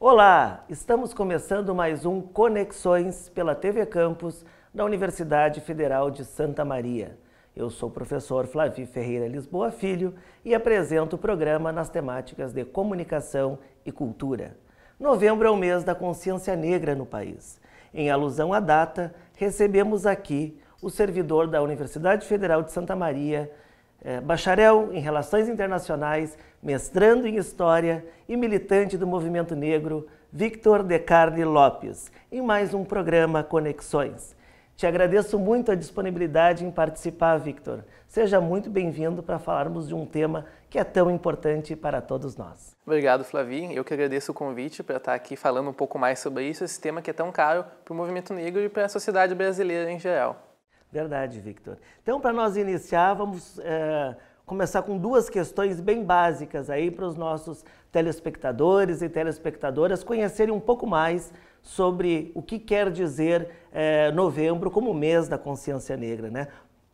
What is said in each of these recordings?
Olá, estamos começando mais um Conexões pela TV Campus da Universidade Federal de Santa Maria. Eu sou o professor Flavi Ferreira Lisboa Filho e apresento o programa nas temáticas de comunicação e cultura. Novembro é o mês da consciência negra no país. Em alusão à data, recebemos aqui o servidor da Universidade Federal de Santa Maria, é, bacharel em Relações Internacionais, mestrando em História e militante do movimento negro, Victor De Carli Lopes, em mais um programa Conexões. Te agradeço muito a disponibilidade em participar, Victor. Seja muito bem-vindo para falarmos de um tema que é tão importante para todos nós. Obrigado, Flavinho. Eu que agradeço o convite para estar aqui falando um pouco mais sobre isso, esse tema que é tão caro para o movimento negro e para a sociedade brasileira em geral. Verdade, Victor. Então, para nós iniciar, vamos é, começar com duas questões bem básicas aí para os nossos telespectadores e telespectadoras conhecerem um pouco mais sobre o que quer dizer é, novembro como mês da consciência negra, né?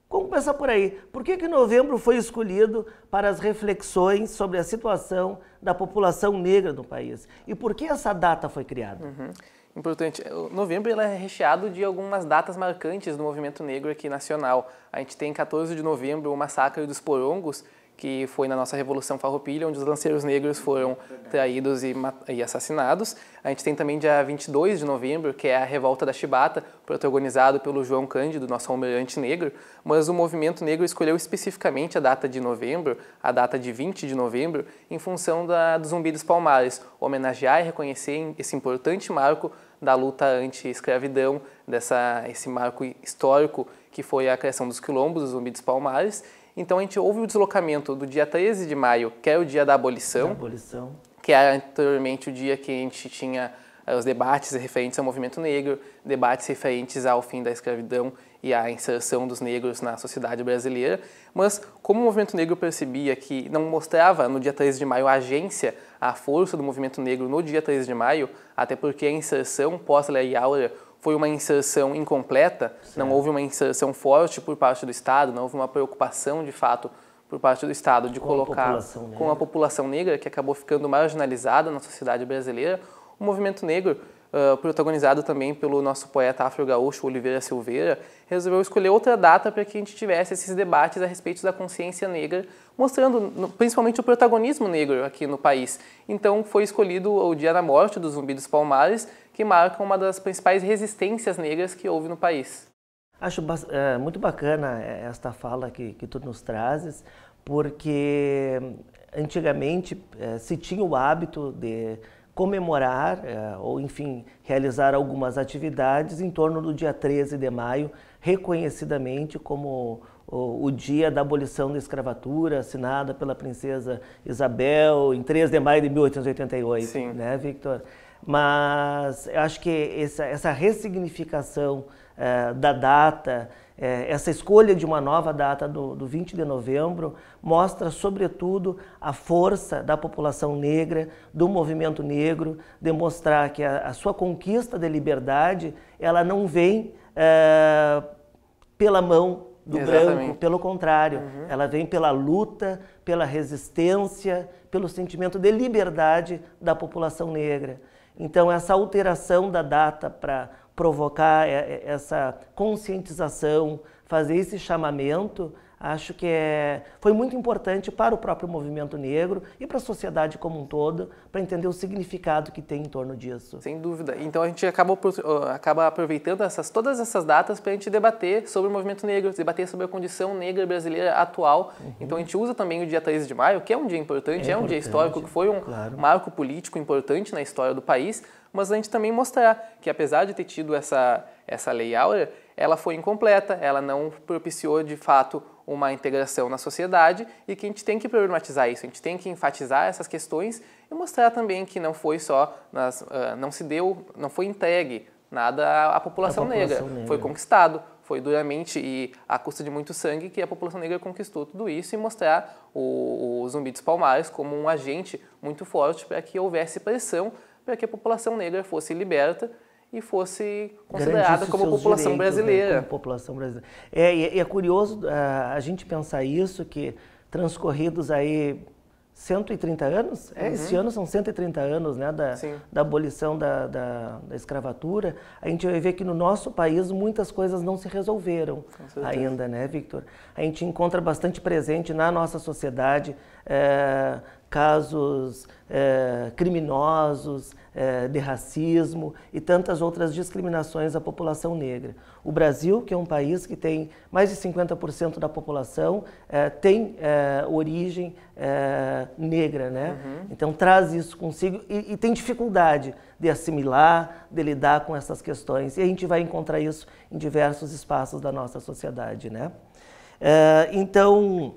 Vamos começar por aí. Por que, que novembro foi escolhido para as reflexões sobre a situação da população negra no país? E por que essa data foi criada? Uhum importante. O novembro é recheado de algumas datas marcantes do movimento negro aqui nacional. A gente tem 14 de novembro o massacre dos Porongos, que foi na nossa Revolução Farroupilha, onde os lanceiros negros foram traídos e, e, assassinados. A gente tem também dia 22 de novembro, que é a Revolta da Chibata, protagonizado pelo João Cândido, nosso almirante negro, mas o movimento negro escolheu especificamente a data de novembro, a data de 20 de novembro, em função da, dos Zumbi Palmares, homenagear e reconhecer esse importante marco da luta anti-escravidão, dessa esse marco histórico que foi a criação dos quilombos, dos zumbidos Palmares, então a gente houve o deslocamento do dia 13 de maio, que é o dia da abolição, da abolição. que era é anteriormente o dia que a gente tinha eh, os debates referentes ao movimento negro, debates referentes ao fim da escravidão e à inserção dos negros na sociedade brasileira, mas como o movimento negro percebia que não mostrava no dia 13 de maio a agência, a força do movimento negro no dia 13 de maio, até porque a inserção pós-lei Áurea foi uma inserção incompleta, certo. não houve uma inserção forte por parte do Estado, não houve uma preocupação de fato por parte do Estado de com colocar a com a população negra que acabou ficando marginalizada na sociedade brasileira. O movimento negro protagonizado também pelo nosso poeta afro-gaúcho Oliveira Silveira, resolveu escolher outra data para que a gente tivesse esses debates a respeito da consciência negra, mostrando principalmente o protagonismo negro aqui no país. Então foi escolhido o Dia da Morte do Zumbi dos Palmares, que marca uma das principais resistências negras que houve no país. Acho é, muito bacana é, esta fala que, que tu nos trazes, porque antigamente é, se tinha o hábito de comemorar eh, ou, enfim, realizar algumas atividades em torno do dia 13 de maio, reconhecidamente como o, dia da abolição da escravatura, assinada pela princesa Isabel em 3 de maio de 1888, Sim. né, Victor? Mas eu acho que essa, essa ressignificação uh, da data é, essa escolha de uma nova data do, do 20 de novembro mostra, sobretudo, a força da população negra, do movimento negro, demonstrar que a, a sua conquista de liberdade ela não vem é, pela mão do Exatamente. branco, pelo contrário, uhum. ela vem pela luta, pela resistência, pelo sentimento de liberdade da população negra. Então, essa alteração da data para provocar é, é, essa conscientização, fazer esse chamamento, acho que é, foi muito importante para o próprio movimento negro e para a sociedade como um todo, para entender o significado que tem em torno disso. Sem dúvida. Então a gente acaba, acaba aproveitando essas, todas essas datas para a gente debater sobre o movimento negro, debater sobre a condição negra brasileira atual. Uhum. Então a gente usa também o dia 13 de maio, que é um dia importante, é, é um dia histórico, que foi um claro. marco político importante na história do país, mas a gente também mostrar que apesar de ter tido essa, essa lei áurea, ela foi incompleta, ela não propiciou de fato uma integração na sociedade e que a gente tem que problematizar isso, a gente tem que enfatizar essas questões e mostrar também que não foi só, nas, uh, não se deu, não foi entregue nada à população, população negra. negra, foi conquistado, foi duramente e à custa de muito sangue que a população negra conquistou tudo isso e mostrar o, o Zumbi dos Palmares como um agente muito forte para que houvesse pressão para que a população negra fosse liberta e fosse considerada como população direitos, né, brasileira. Né, população brasileira. É, e é, é curioso uh, a gente pensar isso, que transcorridos aí 130 anos, é, uhum. é, esse ano são 130 anos né, da, da abolição da, da, da, escravatura, a gente vai ver que no nosso país muitas coisas não se resolveram ainda, né, Victor? A gente encontra bastante presente na nossa sociedade casos eh, criminosos, eh, de racismo e tantas outras discriminações à população negra. O Brasil, que é um país que tem mais de 50% da população, eh, tem origem negra, né? Uhum. Então traz isso consigo e, e tem dificuldade de assimilar, de lidar com essas questões. E a gente vai encontrar isso em diversos espaços da nossa sociedade, né? então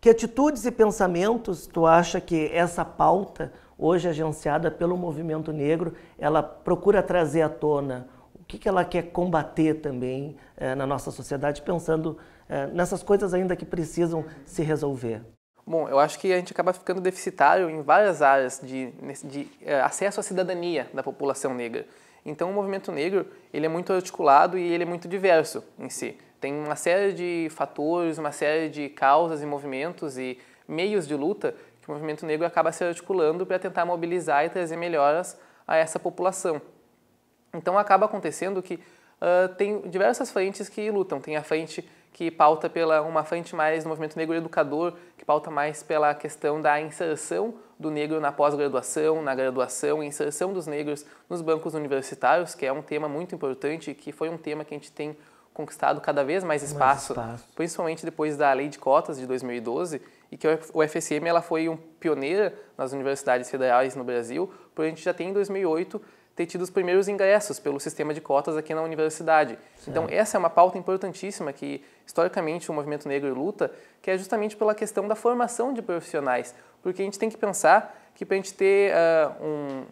que atitudes e pensamentos tu acha que essa pauta, hoje agenciada pelo movimento negro, ela procura trazer à tona? O que, que ela quer combater também eh, na nossa sociedade, pensando eh, nessas coisas ainda que precisam se resolver? Bom, eu acho que a gente acaba ficando deficitário em várias áreas de, de eh, acesso à cidadania da população negra. Então, o movimento negro ele é muito articulado e ele é muito diverso em si. Tem uma série de fatores, uma série de causas e movimentos e meios de luta que o movimento negro acaba se articulando para tentar mobilizar e trazer melhoras a essa população. Então acaba acontecendo que uh, tem diversas frentes que lutam. Tem a frente que pauta pela uma frente mais do movimento negro educador, que pauta mais pela questão da inserção do negro na pós-graduação, na graduação, inserção dos negros nos bancos universitários, que é um tema muito importante, que foi um tema que a gente tem conquistado cada vez mais espaço, mais espaço, principalmente depois da lei de cotas de 2012 e que o FSM ela foi um pioneira nas universidades federais no Brasil, porque a gente já tem em 2008 ter tido os primeiros ingressos pelo sistema de cotas aqui na universidade. Certo. Então essa é uma pauta importantíssima que historicamente o movimento negro luta, que é justamente pela questão da formação de profissionais, porque a gente tem que pensar que para a gente ter uh, um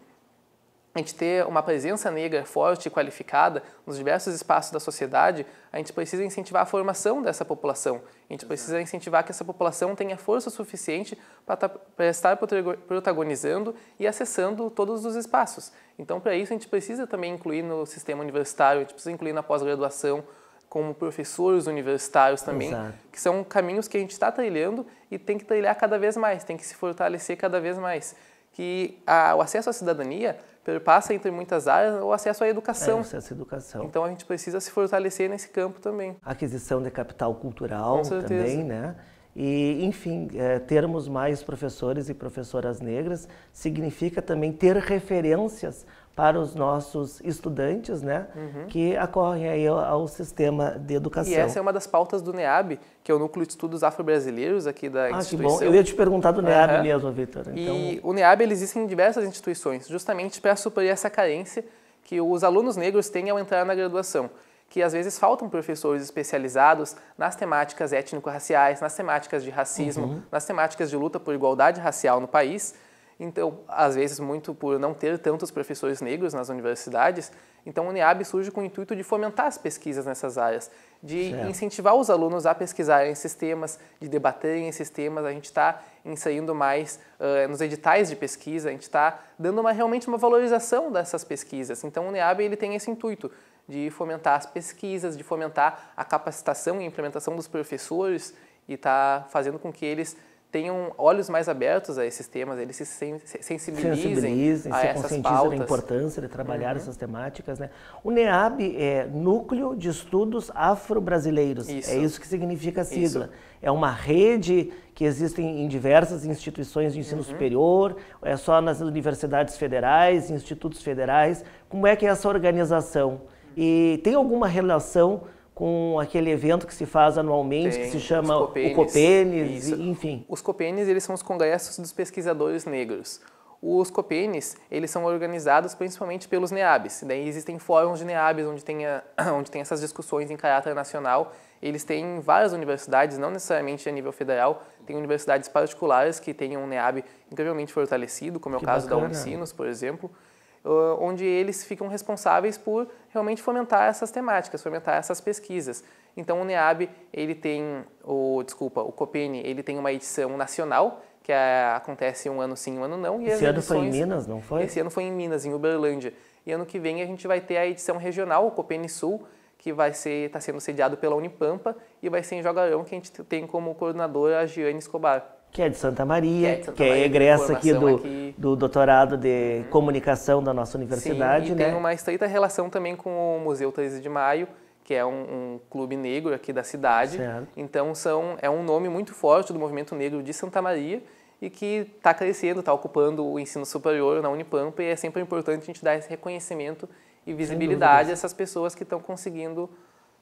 a gente ter uma presença negra forte e qualificada nos diversos espaços da sociedade, a gente precisa incentivar a formação dessa população. A gente precisa incentivar que essa população tenha força suficiente para tá, estar protagonizando e acessando todos os espaços. Então, para isso, a gente precisa também incluir no sistema universitário, a gente precisa incluir na pós-graduação, como professores universitários também, Exato. que são caminhos que a gente está trilhando e tem que trilhar cada vez mais, tem que se fortalecer cada vez mais. Que a, o acesso à cidadania perpassa entre muitas áreas o acesso à educação. É, acesso à educação. Então a gente precisa se fortalecer nesse campo também. Aquisição de capital cultural também, né? E, enfim, é, termos mais professores e professoras negras significa também ter referências para os nossos estudantes, né, uhum. que acorrem aí ao, ao, sistema de educação. E essa é uma das pautas do NEAB, que é o Núcleo de Estudos Afro-Brasileiros aqui da ah, instituição. Ah, que bom. Eu ia te perguntar do NEAB uhum. mesmo, Vitor. Então... E o NEAB ele existe em diversas instituições, justamente para suprir essa carência que os alunos negros têm ao entrar na graduação que às vezes faltam professores especializados nas temáticas étnico-raciais, nas temáticas de racismo, uhum. nas temáticas de luta por igualdade racial no país, então, às vezes, muito por não ter tantos professores negros nas universidades, então o NEAB surge com o intuito de fomentar as pesquisas nessas áreas, de certo. incentivar os alunos a pesquisarem esses temas, de debaterem esses temas. A gente está inserindo mais uh, nos editais de pesquisa, a gente está dando uma, realmente uma valorização dessas pesquisas. Então, o NEAB ele tem esse intuito de fomentar as pesquisas, de fomentar a capacitação e implementação dos professores e está fazendo com que eles tenham olhos mais abertos a esses temas, eles se sensibilizem, sensibilizem a se essas da a importância de trabalhar uhum. essas temáticas. Né? O NEAB é Núcleo de Estudos Afro-Brasileiros, é isso que significa a sigla. Isso. É uma rede que existe em diversas instituições de ensino uhum. superior, é só nas universidades federais, institutos federais. Como é que é essa organização? E tem alguma relação com aquele evento que se faz anualmente, Tem, que se chama Copenes, o Copenes, enfim. Os Copenes, eles são os congressos dos pesquisadores negros. Os COPENES, eles são organizados principalmente pelos NEABs. Daí existem fóruns de NEABs onde tem, a, onde tem essas discussões em caráter nacional. Eles têm várias universidades, não necessariamente a nível federal. Tem universidades particulares que têm um NEAB incrivelmente fortalecido, como é o caso bacana. da Unicinos, por exemplo onde eles ficam responsáveis por realmente fomentar essas temáticas, fomentar essas pesquisas. Então o NEAB, ele tem, o, desculpa, o Copene ele tem uma edição nacional, que é, acontece um ano sim, um ano não. esse ano foi em Minas, não foi? Esse ano foi em Minas, em Uberlândia. E ano que vem a gente vai ter a edição regional, o Copene Sul, que vai ser está sendo sediado pela Unipampa e vai ser em Jogarão, que a gente tem como coordenadora a Giane Escobar que é de Santa Maria, que é, que é egressa aqui do, aqui do, doutorado de uhum. comunicação da nossa universidade. Sim, e né? tem uma estreita relação também com o Museu 13 de Maio, que é um, um clube negro aqui da cidade. Certo. Então são, é um nome muito forte do movimento negro de Santa Maria e que está crescendo, está ocupando o ensino superior na Unipampa e é sempre importante a gente dar esse reconhecimento e visibilidade a essas pessoas que estão conseguindo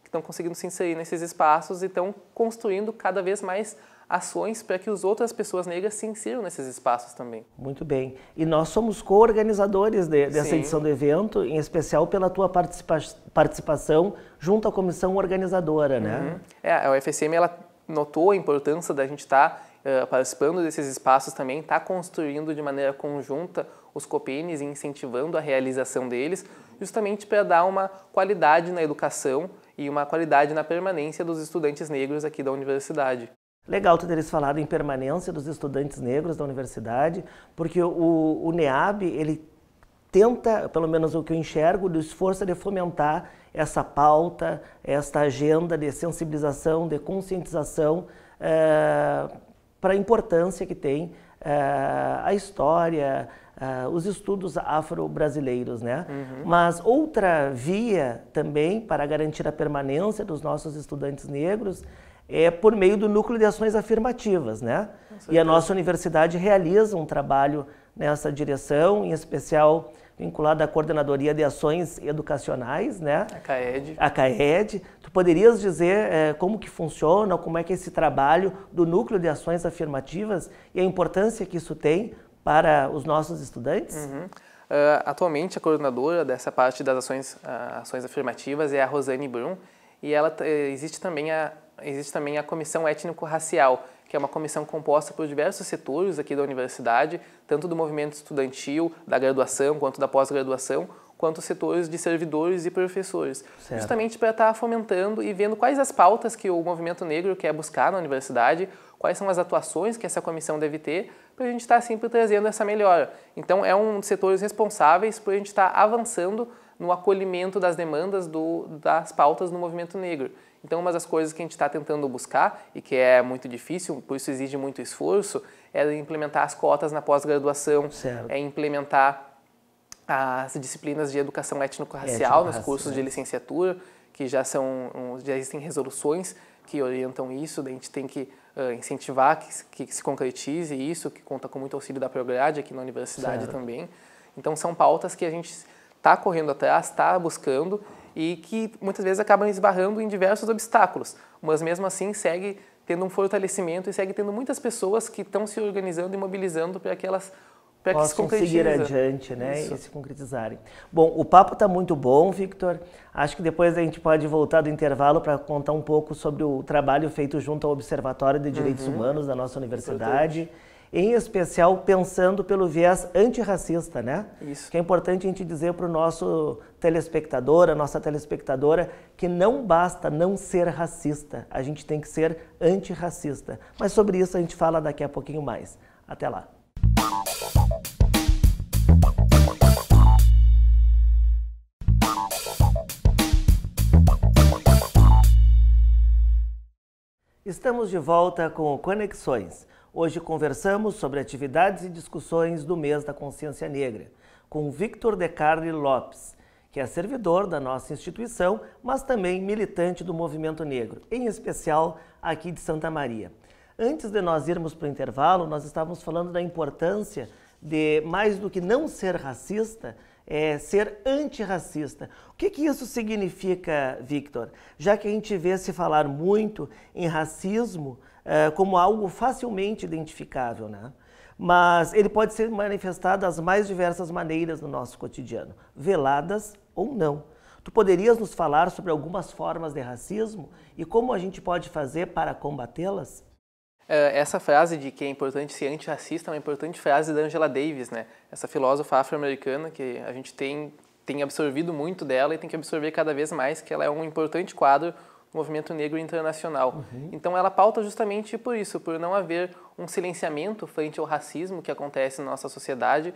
que estão conseguindo se inserir nesses espaços e estão construindo cada vez mais ações para que as outras pessoas negras se insiram nesses espaços também. Muito bem. E nós somos co-organizadores de, dessa Sim. edição do evento, em especial pela tua participa participação junto à comissão organizadora, né? uhum. né? É, a UFSM ela notou a importância da gente estar tá, uh, participando desses espaços também, estar tá construindo de maneira conjunta os COPENES e incentivando a realização deles, justamente para dar uma qualidade na educação e uma qualidade na permanência dos estudantes negros aqui da universidade. Legal tu teres falado em permanência dos estudantes negros da universidade, porque o, o NEAB, ele tenta, pelo menos o que eu enxergo, do esforço de fomentar essa pauta, esta agenda de sensibilização, de conscientização é, eh, para a importância que tem é, a história, é, os estudos afro-brasileiros, né? Uhum. Mas outra via também para garantir a permanência dos nossos estudantes negros é por meio do Núcleo de Ações Afirmativas, né? E a nossa universidade realiza um trabalho nessa direção, em especial vinculado à Coordenadoria de Ações Educacionais, né? A CAED. A CAED. Tu poderias dizer é, como que funciona, como é que é esse trabalho do Núcleo de Ações Afirmativas e a importância que isso tem para os nossos estudantes? Uhum. Uh, atualmente, a coordenadora dessa parte das ações, uh, ações afirmativas é a Rosane Brum, e ela eh, existe também a existe também a Comissão Étnico-Racial, que é uma comissão composta por diversos setores aqui da universidade, tanto do movimento estudantil, da graduação, quanto da pós-graduação, quanto setores de servidores e professores, certo. justamente para estar fomentando e vendo quais as pautas que o movimento negro quer buscar na universidade, quais são as atuações que essa comissão deve ter, para a gente estar sempre trazendo essa melhora. Então, é um dos setores responsáveis por a gente estar avançando no acolhimento das demandas do, das pautas do movimento negro. Então, uma das coisas que a gente está tentando buscar e que é muito difícil, por isso exige muito esforço, é implementar as cotas na pós-graduação, é implementar as disciplinas de educação étnico-racial nos cursos de licenciatura, que já são já existem resoluções que orientam isso, a gente tem que uh, incentivar que, que, se concretize isso, que conta com muito auxílio da Prograde aqui na universidade certo. também. Então são pautas que a gente está correndo atrás, está buscando e que muitas vezes acabam esbarrando em diversos obstáculos, mas mesmo assim segue tendo um fortalecimento e segue tendo muitas pessoas que estão se organizando e mobilizando para que elas para que se seguir adiante, né, Isso. e se concretizarem. Bom, o papo está muito bom, Victor. Acho que depois a gente pode voltar do intervalo para contar um pouco sobre o trabalho feito junto ao Observatório de Direitos uhum. Humanos da nossa universidade. Importante em especial pensando pelo viés antirracista, né? Isso. Que é importante a gente dizer para o nosso telespectador, a nossa telespectadora, que não basta não ser racista, a gente tem que ser antirracista. Mas sobre isso a gente fala daqui a pouquinho mais. Até lá. Estamos de volta com Conexões Hoje conversamos sobre atividades e discussões do mês da consciência negra com Victor De Carli Lopes, que é servidor da nossa instituição, mas também militante do movimento negro, em especial aqui de Santa Maria. Antes de nós irmos para o intervalo, nós estávamos falando da importância de, mais do que não ser racista, é, ser antirracista. O que, que isso significa, Victor? Já que a gente vê se falar muito em racismo, é, como algo facilmente identificável, né? Mas ele pode ser manifestado das mais diversas maneiras no nosso cotidiano, veladas ou não. Tu poderias nos falar sobre algumas formas de racismo e como a gente pode fazer para combatê-las? É, essa frase de que é importante ser antirracista é uma importante frase da Angela Davis, né? Essa filósofa afro-americana que a gente tem, tem absorvido muito dela e tem que absorver cada vez mais, que ela é um importante quadro movimento negro internacional. Uhum. Então ela pauta justamente por isso, por não haver um silenciamento frente ao racismo que acontece na nossa sociedade,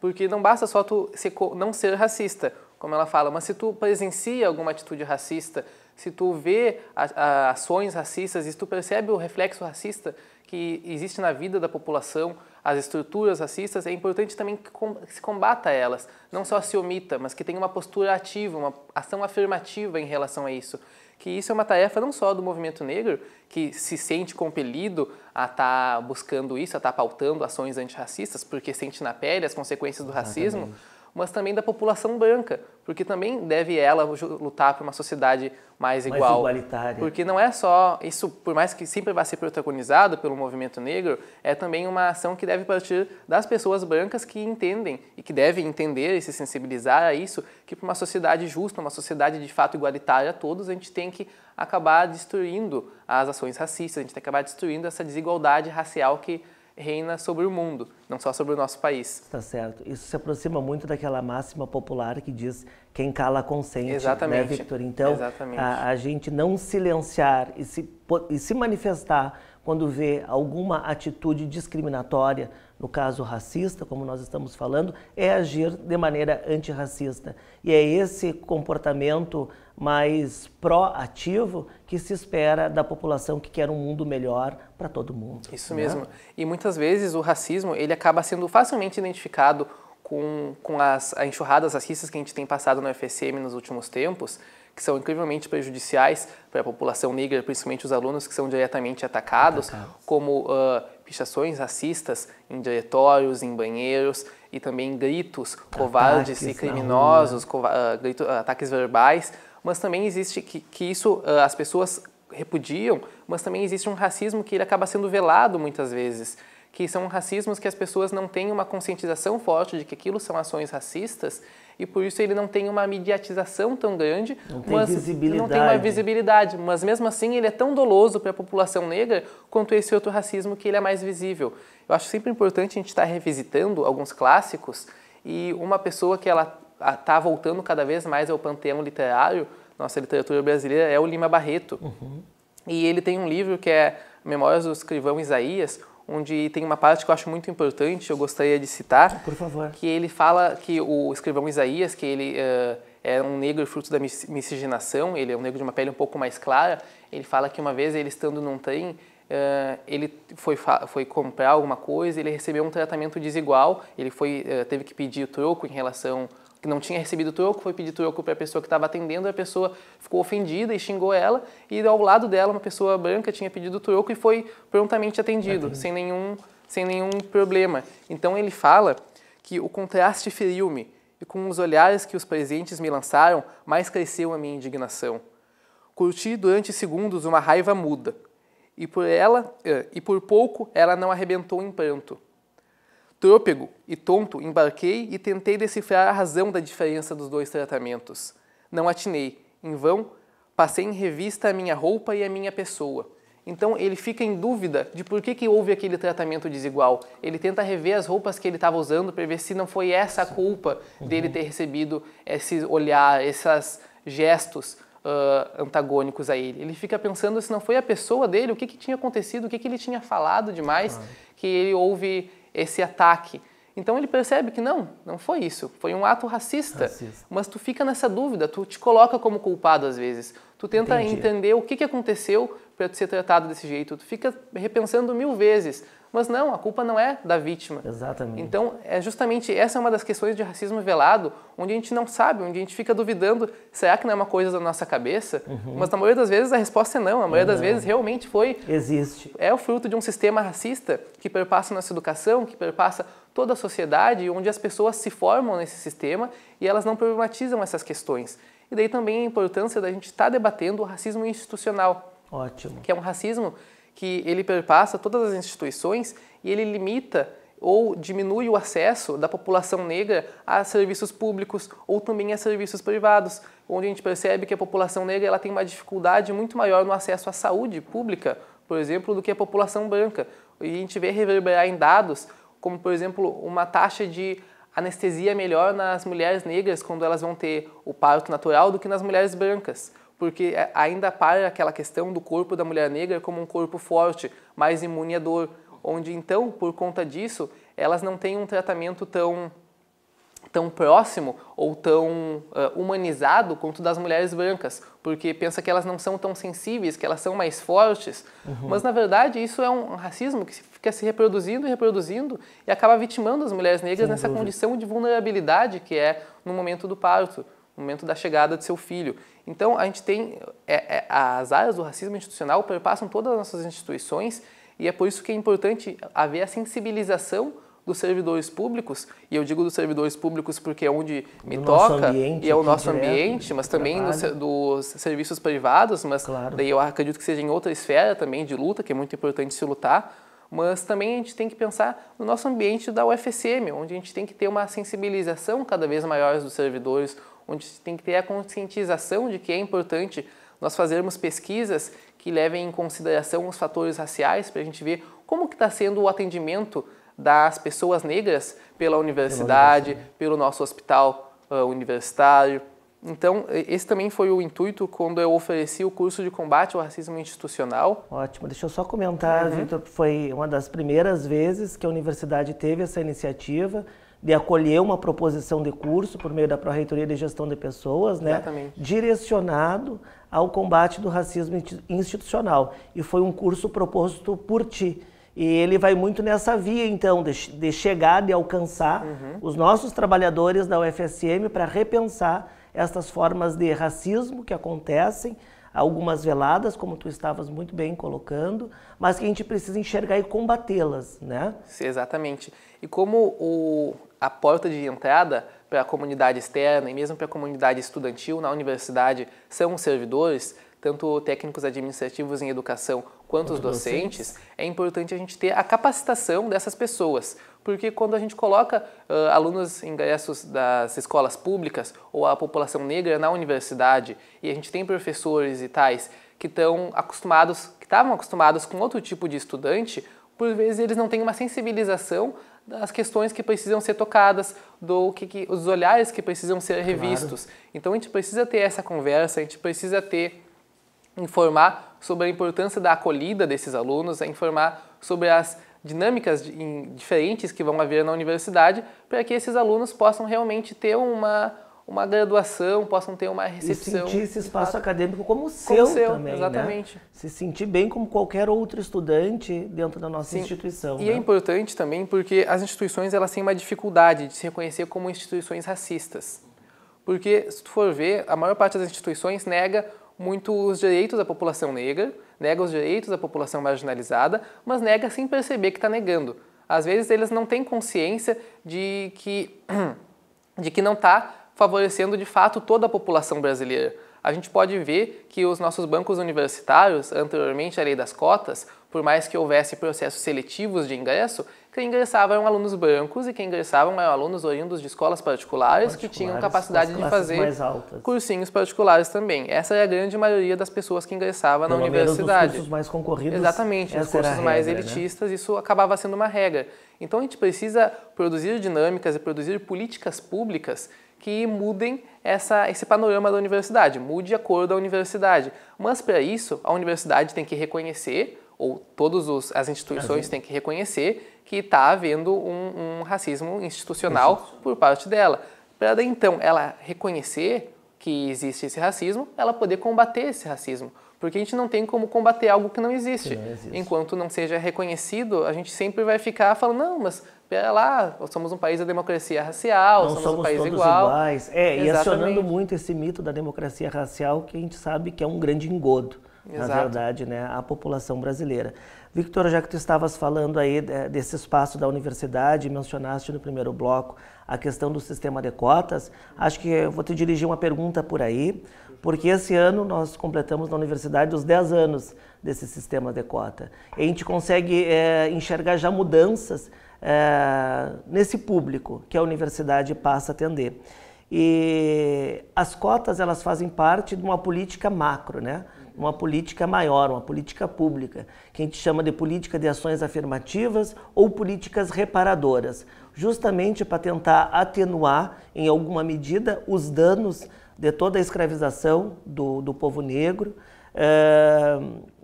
porque não basta só tu ser, não ser racista, como ela fala, mas se tu presencia alguma atitude racista, se tu vê a, a, ações racistas, se tu percebe o reflexo racista que existe na vida da população, as estruturas racistas, é importante também que, com, que se combata elas, não só se omita, mas que tenha uma postura ativa, uma ação afirmativa em relação a isso que isso é uma tarefa não só do movimento negro, que se sente compelido a estar tá buscando isso, a estar tá pautando ações antirracistas, porque sente na pele as consequências do racismo, Exatamente mas também da população branca, porque também deve ela lutar por uma sociedade mais igual. Mais igualitária. Porque não é só isso, por mais que sempre vá ser protagonizado pelo movimento negro, é também uma ação que deve partir das pessoas brancas que entendem e que devem entender e se sensibilizar a isso, que para uma sociedade justa, uma sociedade de fato igualitária a todos, a gente tem que acabar destruindo as ações racistas, a gente tem que acabar destruindo essa desigualdade racial que reina sobre o mundo, não só sobre o nosso país. Tá certo. Isso se aproxima muito daquela máxima popular que diz quem cala consente, né, Exatamente. né, Victor? Então, Exatamente. A, a gente não silenciar e se, e se manifestar quando vê alguma atitude discriminatória, no caso racista, como nós estamos falando, é agir de maneira antirracista. E é esse comportamento mais proativo que se espera da população que quer um mundo melhor para todo mundo. Isso né? mesmo. E muitas vezes o racismo ele acaba sendo facilmente identificado com, com as enxurradas racistas que a gente tem passado na FSM nos últimos tempos, que são incrivelmente prejudiciais para a população negra, principalmente os alunos que são diretamente atacados, atacados. como uh, pichações racistas em diretórios, em banheiros e também gritos ataques covardes e criminosos, cova uh, grito, uh, ataques verbais mas também existe que, que isso uh, as pessoas repudiam, mas também existe um racismo que ele acaba sendo velado muitas vezes, que são racismos que as pessoas não têm uma conscientização forte de que aquilo são ações racistas e por isso ele não tem uma mediatização tão grande, não mas não tem uma visibilidade, mas mesmo assim ele é tão doloso para a população negra quanto esse outro racismo que ele é mais visível. Eu acho sempre importante a gente estar tá revisitando alguns clássicos e uma pessoa que ela está voltando cada vez mais ao panteão literário, nossa literatura brasileira, é o Lima Barreto. Uhum. E ele tem um livro que é Memórias do Escrivão Isaías, onde tem uma parte que eu acho muito importante, eu gostaria de citar. Por favor. Que ele fala que o escrivão Isaías, que ele uh, é um negro fruto da miscigenação, ele é um negro de uma pele um pouco mais clara, ele fala que uma vez ele estando num trem, Uh, ele foi, foi comprar alguma coisa, ele recebeu um tratamento desigual, ele foi, uh, teve que pedir troco em relação que não tinha recebido troco, foi pedir troco para a pessoa que estava atendendo, a pessoa ficou ofendida e xingou ela, e ao lado dela uma pessoa branca tinha pedido troco e foi prontamente atendido, sem, nenhum, sem nenhum problema. Então ele fala que o contraste feriu-me, e com os olhares que os presentes me lançaram, mais cresceu a minha indignação. Curti durante segundos uma raiva muda, e por ela, eh, e por pouco ela não arrebentou em pranto. Trôpego e tonto, embarquei e tentei decifrar a razão da diferença dos dois tratamentos. Não atinei. Em vão, passei em revista a minha roupa e a minha pessoa. Então ele fica em dúvida de por que, que houve aquele tratamento desigual. Ele tenta rever as roupas que ele estava usando para ver se não foi essa a culpa dele ter recebido esse olhar, esses gestos uh, antagônicos a ele. Ele fica pensando se não foi a pessoa dele, o que, que tinha acontecido, o que, que ele tinha falado demais, que ele houve esse ataque. Então ele percebe que não, não foi isso, foi um ato racista. racista. Mas tu fica nessa dúvida, tu te coloca como culpado às vezes. Tu tenta Entendi. entender o que, que aconteceu para ser tratado desse jeito. Tu fica repensando mil vezes. Mas não, a culpa não é da vítima. Exatamente. Então, é justamente essa é uma das questões de racismo velado, onde a gente não sabe, onde a gente fica duvidando, será que não é uma coisa da nossa cabeça? Uhum. Mas na maioria das vezes a resposta é não. A maioria das uhum. vezes realmente foi. Existe. É o fruto de um sistema racista que perpassa nossa educação, que perpassa toda a sociedade, onde as pessoas se formam nesse sistema e elas não problematizam essas questões. E daí também a importância da gente estar tá debatendo o racismo institucional, Ótimo. Que é um racismo que ele perpassa todas as instituições e ele limita ou diminui o acesso da população negra a serviços públicos ou também a serviços privados, onde a gente percebe que a população negra ela tem uma dificuldade muito maior no acesso à saúde pública, por exemplo, do que a população branca. E a gente vê reverberar em dados como, por exemplo, uma taxa de anestesia melhor nas mulheres negras quando elas vão ter o parto natural do que nas mulheres brancas porque é, ainda para aquela questão do corpo da mulher negra como um corpo forte, mais imune à dor, onde então, por conta disso, elas não têm um tratamento tão tão próximo ou tão uh, humanizado quanto das mulheres brancas, porque pensa que elas não são tão sensíveis, que elas são mais fortes, uhum. mas na verdade isso é um racismo que fica se reproduzindo e reproduzindo e acaba vitimando as mulheres negras Sem nessa dúvida. condição de vulnerabilidade que é no momento do parto no momento da chegada de seu filho. Então, a gente tem é, é, as áreas do racismo institucional perpassam todas as nossas instituições e é por isso que é importante haver a sensibilização dos servidores públicos, e eu digo dos servidores públicos porque é onde me do toca, ambiente, e é o nosso ambiente, mas também dos serviços privados, mas claro. daí eu acredito que seja em outra esfera também de luta, que é muito importante se lutar, mas também a gente tem que pensar no nosso ambiente da UFSM, onde a gente tem que ter uma sensibilização cada vez maior dos servidores, onde tem que ter a conscientização de que é importante nós fazermos pesquisas que levem em consideração os fatores raciais para a gente ver como que está sendo o atendimento das pessoas negras pela universidade, pela universidade. pelo nosso hospital uh, universitário. Então, esse também foi o intuito quando eu ofereci o curso de combate ao racismo institucional. Ótimo. Deixa eu só comentar, uhum. Vitor, foi uma das primeiras vezes que a universidade teve essa iniciativa de acolher uma proposição de curso por meio da Pró-Reitoria de Gestão de Pessoas, né? Exatamente. direcionado ao combate do racismo institucional. E foi um curso proposto por ti. E ele vai muito nessa via, então, de, de chegar, de alcançar uhum. os nossos trabalhadores da UFSM para repensar estas formas de racismo que acontecem, algumas veladas, como tu estavas muito bem colocando, mas que a gente precisa enxergar e combatê-las, né? Sim, exatamente. E como o, a porta de entrada para a comunidade externa e mesmo para a comunidade estudantil na universidade são os servidores, tanto técnicos administrativos em educação quanto os docentes, é importante a gente ter a capacitação dessas pessoas. Porque quando a gente coloca uh, alunos ingressos das escolas públicas ou a população negra na universidade e a gente tem professores e tais que estão acostumados, que estavam acostumados com outro tipo de estudante, por vezes eles não têm uma sensibilização das questões que precisam ser tocadas, do que, que os olhares que precisam ser revistos. Claro. Então a gente precisa ter essa conversa, a gente precisa ter informar sobre a importância da acolhida desses alunos, informar sobre as dinâmicas diferentes que vão haver na universidade, para que esses alunos possam realmente ter uma uma graduação, possam ter uma recepção. E sentir esse espaço acadêmico como o seu, seu, também, né? exatamente. Né? Se sentir bem como qualquer outro estudante dentro da nossa Sim. instituição. E é né? é importante também porque as instituições elas têm uma dificuldade de se reconhecer como instituições racistas. Porque se tu for ver, a maior parte das instituições nega muito os direitos da população negra, nega os direitos da população marginalizada, mas nega sem perceber que está negando. Às vezes eles não têm consciência de que de que não está favorecendo de fato toda a população brasileira. A gente pode ver que os nossos bancos universitários, anteriormente à lei das cotas, por mais que houvesse processos seletivos de ingresso, quem ingressava eram alunos brancos e quem ingressavam eram alunos oriundos de escolas particulares, particulares que tinham capacidade de fazer cursinhos particulares também. Essa é a grande maioria das pessoas que ingressava Pelo na universidade. Os cursos mais concorridos. Exatamente, os cursos regra, mais né? elitistas, né? isso acabava sendo uma regra. Então a gente precisa produzir dinâmicas e produzir políticas públicas que mudem essa, esse panorama da universidade, mude a cor da universidade. Mas para isso, a universidade tem que reconhecer, ou todas as instituições uhum. têm que reconhecer, que está havendo um, um, racismo institucional por parte dela. Para então ela reconhecer que existe esse racismo, ela poder combater esse racismo. Porque a gente não tem como combater algo que não existe. Que não existe. Enquanto não seja reconhecido, a gente sempre vai ficar falando, não, mas pera lá, somos um país da democracia racial, somos, somos um país todos igual. iguais. É, Exatamente. e acionando muito esse mito da democracia racial que a gente sabe que é um grande engodo. Exato. Na verdade, né, a população brasileira. Victor, já que tu estavas falando aí é, desse espaço da universidade, mencionaste no primeiro bloco a questão do sistema de cotas, acho que eu vou te dirigir uma pergunta por aí, porque esse ano nós completamos na universidade os 10 anos desse sistema de cota. E a gente consegue é, enxergar já mudanças é, nesse público que a universidade passa a atender. E as cotas elas fazem parte de uma política macro, né? uma política maior, uma política pública, que a gente chama de política de ações afirmativas ou políticas reparadoras, justamente para tentar atenuar, em alguma medida, os danos de toda a escravização do, do povo negro, é,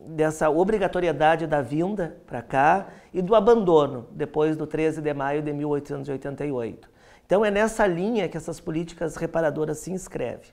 dessa obrigatoriedade da vinda para cá e do abandono depois do 13 de maio de 1888. Então é nessa linha que essas políticas reparadoras se inscrevem.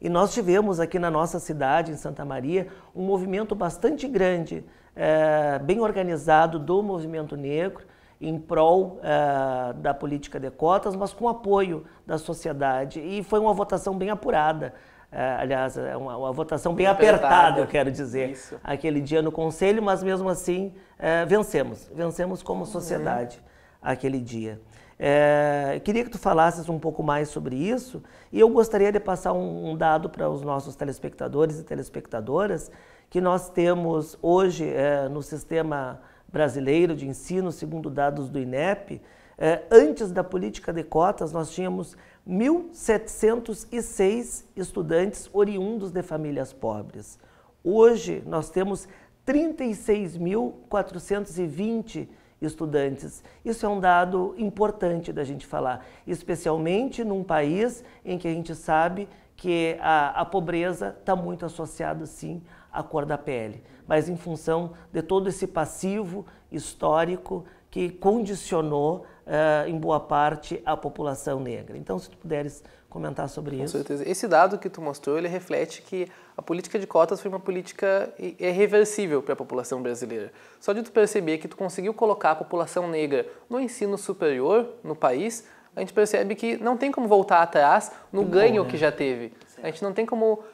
E nós tivemos aqui na nossa cidade, em Santa Maria, um movimento bastante grande, é, bem organizado do movimento negro, em prol uh, da política de cotas, mas com apoio da sociedade. E foi uma votação bem apurada. Uh, aliás, é uma, uma votação bem apertada, apertada eu quero dizer, Isso. aquele dia no Conselho, mas mesmo assim uh, vencemos. Vencemos como sociedade uhum. aquele dia. É, queria que tu falasses um pouco mais sobre isso e eu gostaria de passar um, um dado para os nossos telespectadores e telespectadoras que nós temos hoje é, no sistema Brasileiro de Ensino, segundo dados do INEP, eh, antes da política de cotas, nós tínhamos 1.706 estudantes oriundos de famílias pobres. Hoje, nós temos 36.420 estudantes. Isso é um dado importante da gente falar, especialmente num país em que a gente sabe que a, a pobreza está muito associada, sim, a cor da pele, mas em função de todo esse passivo histórico que condicionou, uh, em boa parte, a população negra. Então, se tu puderes comentar sobre Com isso. Com certeza. Esse dado que tu mostrou, ele reflete que a política de cotas foi uma política irreversível para a população brasileira. Só de tu perceber que tu conseguiu colocar a população negra no ensino superior no país, a gente percebe que não tem como voltar atrás no que ganho bom, né? que já teve. Certo. A gente não tem como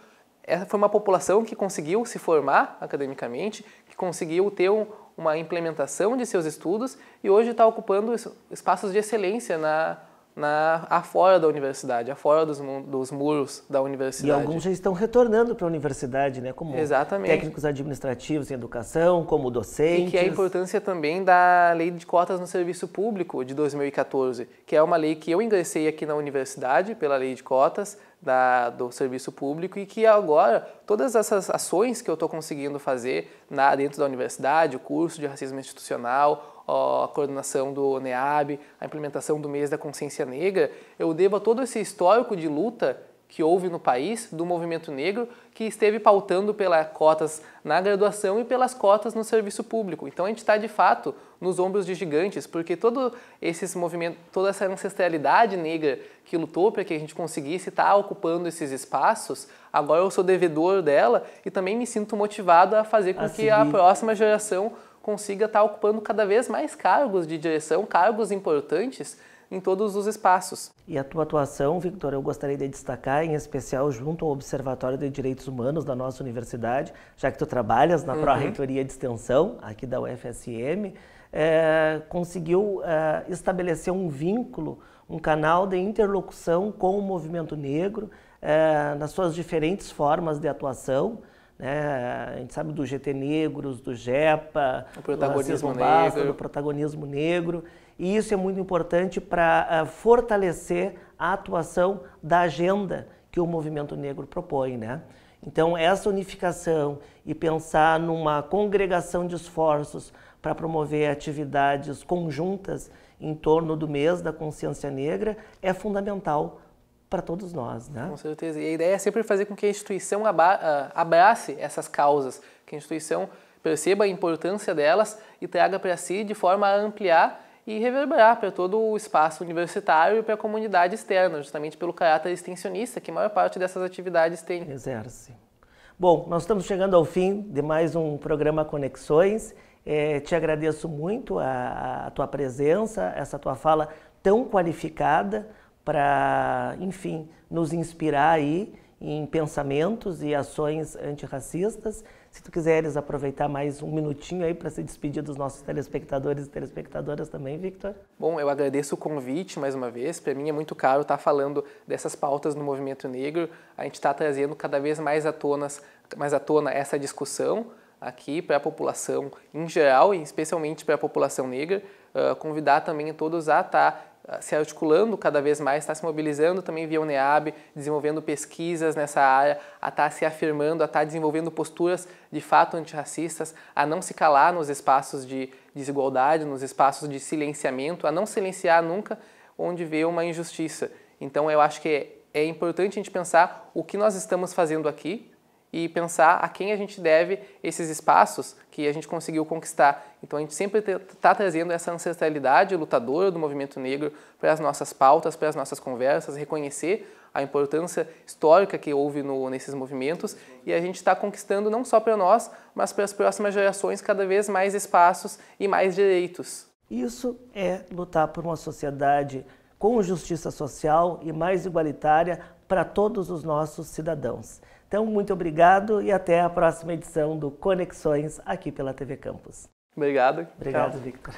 essa é, foi uma população que conseguiu se formar academicamente, que conseguiu ter um, uma implementação de seus estudos e hoje está ocupando espaços de excelência na, na afora da universidade, afora dos, dos muros da universidade. E alguns já estão retornando para a universidade, né? Como Exatamente. técnicos administrativos em educação, como docentes. E que é a importância também da lei de cotas no serviço público de 2014, que é uma lei que eu ingressei aqui na universidade pela lei de cotas, da, do serviço público e que agora todas essas ações que eu estou conseguindo fazer na, dentro da universidade, o curso de racismo institucional, a coordenação do NEAB, a implementação do mês da consciência negra, eu devo a todo esse histórico de luta que houve no país do movimento negro que esteve pautando pelas cotas na graduação e pelas cotas no serviço público. Então a gente está de fato nos ombros de gigantes, porque todo esses movimento, toda essa ancestralidade negra que lutou para que a gente conseguisse estar tá ocupando esses espaços, agora eu sou devedor dela e também me sinto motivado a fazer com a que seguir. a próxima geração consiga estar tá ocupando cada vez mais cargos de direção, cargos importantes em todos os espaços. E a tua atuação, Victor, eu gostaria de destacar, em especial junto ao Observatório de Direitos Humanos da nossa universidade, já que tu trabalhas na uhum. Pró-Reitoria de Extensão, aqui da UFSM é, conseguiu é, estabelecer um vínculo, um canal de interlocução com o movimento negro é, nas suas diferentes formas de atuação. Né? A gente sabe do GT Negros, do GEPA, protagonismo do, básico, negro. do protagonismo negro. E isso é muito importante para é, fortalecer a atuação da agenda que o movimento negro propõe. Né? Então, essa unificação e pensar numa congregação de esforços para promover atividades conjuntas em torno do mês da consciência negra é fundamental para todos nós, né? Com certeza. E a ideia é sempre fazer com que a instituição ah, abrace essas causas, que a instituição perceba a importância delas e traga para si de forma a ampliar e reverberar para todo o espaço universitário e para a comunidade externa, justamente pelo caráter extensionista que a maior parte dessas atividades tem. Exerce. Bom, nós estamos chegando ao fim de mais um programa Conexões. É, te agradeço muito a, a, tua presença, essa tua fala tão qualificada para, enfim, nos inspirar aí em pensamentos e ações antirracistas. Se tu quiseres aproveitar mais um minutinho aí para se despedir dos nossos telespectadores e telespectadoras também, Victor. Bom, eu agradeço o convite mais uma vez. Para mim é muito caro estar tá falando dessas pautas no movimento negro. A gente está trazendo cada vez mais à, tona, mais à tona essa discussão aqui para a população em geral e especialmente para a população negra, uh, convidar também todos a estar tá, ah, se articulando cada vez mais, está se mobilizando também via UNEAB, desenvolvendo pesquisas nessa área, a estar tá se afirmando, a estar tá desenvolvendo posturas de fato antirracistas, a não se calar nos espaços de desigualdade, nos espaços de silenciamento, a não silenciar nunca onde vê uma injustiça. Então eu acho que é, é importante a gente pensar o que nós estamos fazendo aqui, e pensar a quem a gente deve esses espaços que a gente conseguiu conquistar. Então a gente sempre está trazendo essa ancestralidade lutadora do movimento negro para as nossas pautas, para as nossas conversas, reconhecer a importância histórica que houve no, nesses movimentos e a gente está conquistando não só para nós, mas para as próximas gerações cada vez mais espaços e mais direitos. Isso é lutar por uma sociedade com justiça social e mais igualitária para todos os nossos cidadãos. Então, muito obrigado e até a próxima edição do Conexões aqui pela TV Campus. Obrigado. Obrigado, Tchau. Victor.